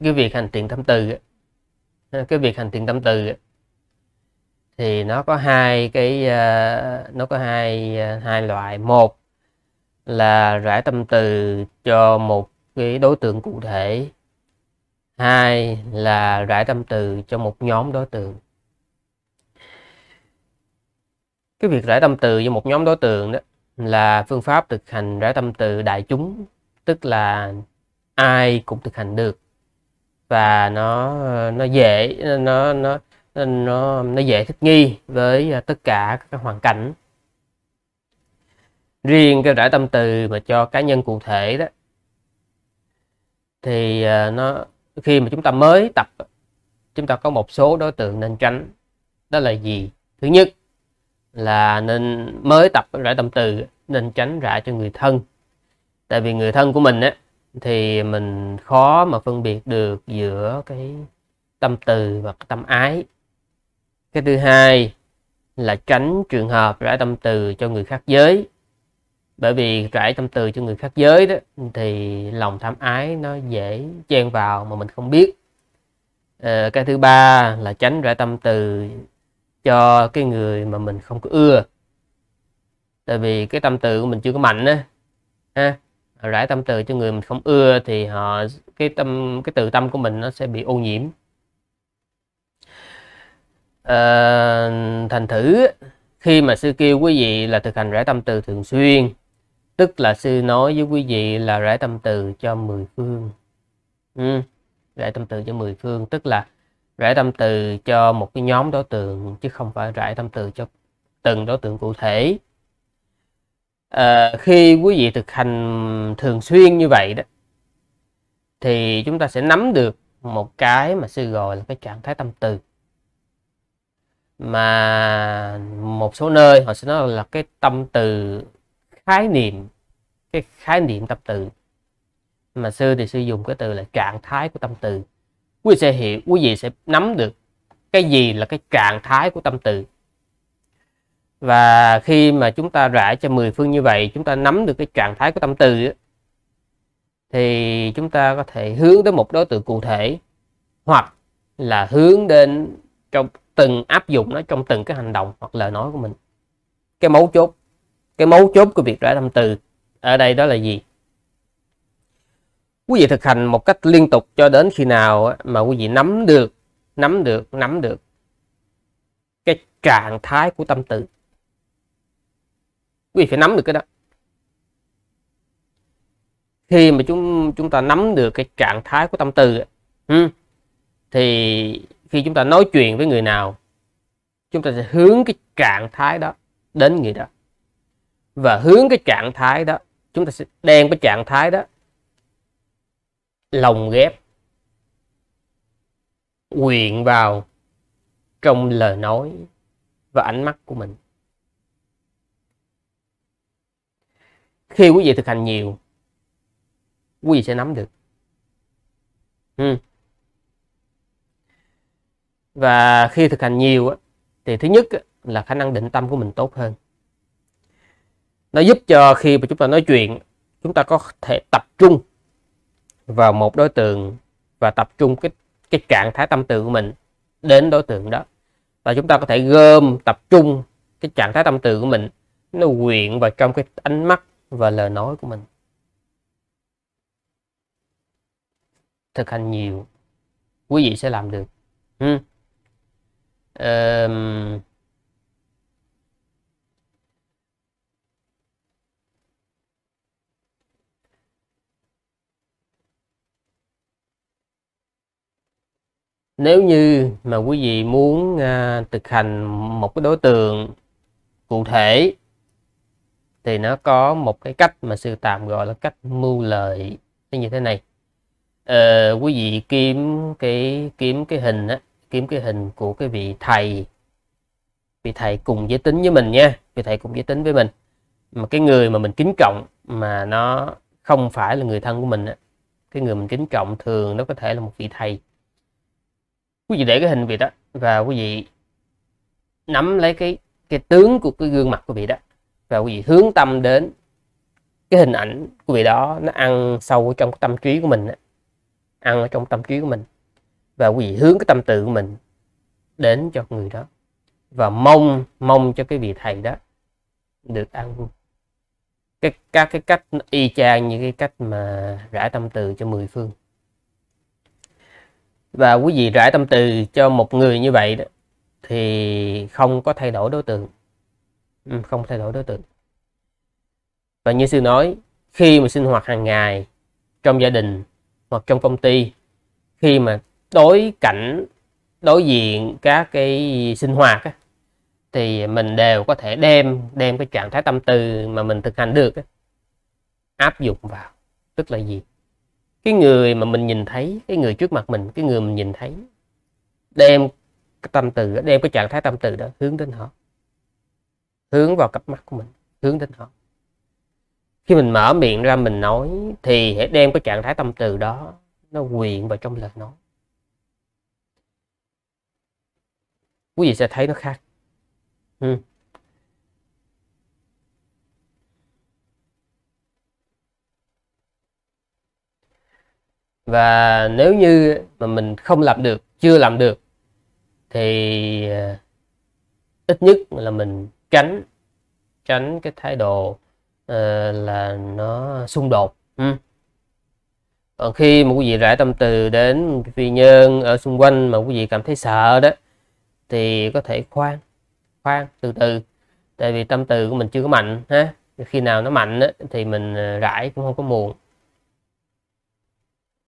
cái việc hành thiện tâm từ cái việc hành thiện tâm từ thì nó có hai cái à, nó có hai à, hai loại một là rải tâm từ cho một cái đối tượng cụ thể hai là rải tâm từ cho một nhóm đối tượng cái việc rải tâm từ cho một nhóm đối tượng đó là phương pháp thực hành rải tâm từ đại chúng tức là ai cũng thực hành được và nó nó dễ nó nó nó nó dễ thích nghi với à, tất cả các hoàn cảnh riêng cái rải tâm từ mà cho cá nhân cụ thể đó thì à, nó khi mà chúng ta mới tập chúng ta có một số đối tượng nên tránh đó là gì thứ nhất là nên mới tập rải tâm từ nên tránh rải cho người thân tại vì người thân của mình á thì mình khó mà phân biệt được giữa cái tâm từ và cái tâm ái cái thứ hai là tránh trường hợp rải tâm từ cho người khác giới bởi vì rải tâm từ cho người khác giới đó thì lòng tham ái nó dễ chen vào mà mình không biết à, cái thứ ba là tránh rải tâm từ cho cái người mà mình không có ưa tại vì cái tâm từ của mình chưa có mạnh á ha rải tâm từ cho người mình không ưa thì họ cái tâm cái từ tâm của mình nó sẽ bị ô nhiễm à, thành thử khi mà sư kêu quý vị là thực hành rải tâm từ thường xuyên tức là sư nói với quý vị là rải tâm từ cho mười phương ừ, rải tâm từ cho mười phương tức là rải tâm từ cho một cái nhóm đối tượng chứ không phải rải tâm từ cho từng đối tượng cụ thể à, khi quý vị thực hành thường xuyên như vậy đó thì chúng ta sẽ nắm được một cái mà sư gọi là cái trạng thái tâm từ mà một số nơi họ sẽ nói là cái tâm từ khái niệm cái khái niệm tâm từ mà sư thì sư dùng cái từ là trạng thái của tâm từ quý vị sẽ hiểu quý vị sẽ nắm được cái gì là cái trạng thái của tâm từ và khi mà chúng ta rải cho 10 phương như vậy chúng ta nắm được cái trạng thái của tâm từ thì chúng ta có thể hướng tới một đối tượng cụ thể hoặc là hướng đến trong từng áp dụng nó trong từng cái hành động hoặc lời nói của mình cái mấu chốt cái mấu chốt của việc rải tâm từ ở đây đó là gì quý vị thực hành một cách liên tục cho đến khi nào mà quý vị nắm được nắm được nắm được cái trạng thái của tâm từ quý vị phải nắm được cái đó khi mà chúng chúng ta nắm được cái trạng thái của tâm tư ừ, thì khi chúng ta nói chuyện với người nào chúng ta sẽ hướng cái trạng thái đó đến người đó và hướng cái trạng thái đó chúng ta sẽ đem cái trạng thái đó lồng ghép quyện vào trong lời nói và ánh mắt của mình khi quý vị thực hành nhiều quý vị sẽ nắm được ừ. và khi thực hành nhiều thì thứ nhất là khả năng định tâm của mình tốt hơn nó giúp cho khi mà chúng ta nói chuyện chúng ta có thể tập trung vào một đối tượng và tập trung cái cái trạng thái tâm tư của mình đến đối tượng đó và chúng ta có thể gom tập trung cái trạng thái tâm tư của mình nó quyện vào trong cái ánh mắt và lời nói của mình thực hành nhiều quý vị sẽ làm được ừ. nếu như mà quý vị muốn uh, thực hành một cái đối tượng cụ thể thì nó có một cái cách mà sư tạm gọi là cách mưu lợi như thế này ờ, quý vị kiếm cái kiếm cái hình á kiếm cái hình của cái vị thầy vị thầy cùng giới tính với mình nha vị thầy cùng giới tính với mình mà cái người mà mình kính trọng mà nó không phải là người thân của mình á cái người mình kính trọng thường nó có thể là một vị thầy quý vị để cái hình vị đó và quý vị nắm lấy cái cái tướng của cái gương mặt của vị đó và quý vị hướng tâm đến cái hình ảnh của vị đó nó ăn sâu trong tâm trí của mình ăn ở trong tâm trí của mình và quý vị hướng cái tâm tự của mình đến cho người đó và mong mong cho cái vị thầy đó được ăn cái các cái cách y chang như cái cách mà rải tâm từ cho mười phương và quý vị rải tâm từ cho một người như vậy đó thì không có thay đổi đối tượng Ừ, không thay đổi đối tượng và như sư nói khi mà sinh hoạt hàng ngày trong gia đình hoặc trong công ty khi mà đối cảnh đối diện các cái sinh hoạt á, thì mình đều có thể đem đem cái trạng thái tâm tư mà mình thực hành được á, áp dụng vào tức là gì cái người mà mình nhìn thấy cái người trước mặt mình cái người mình nhìn thấy đem tâm từ đem cái trạng thái tâm từ đó hướng đến họ hướng vào cặp mắt của mình hướng đến họ khi mình mở miệng ra mình nói thì hãy đem cái trạng thái tâm từ đó nó quyện vào trong lời nói quý vị sẽ thấy nó khác ừ. và nếu như mà mình không làm được chưa làm được thì ờ, ít nhất là mình tránh tránh cái thái độ uh, là nó xung đột ừ. còn khi mà quý vị rải tâm từ đến phi nhân ở xung quanh mà quý vị cảm thấy sợ đó thì có thể khoan khoan từ từ tại vì tâm từ của mình chưa có mạnh ha khi nào nó mạnh á, thì mình ờ, rải cũng không có muộn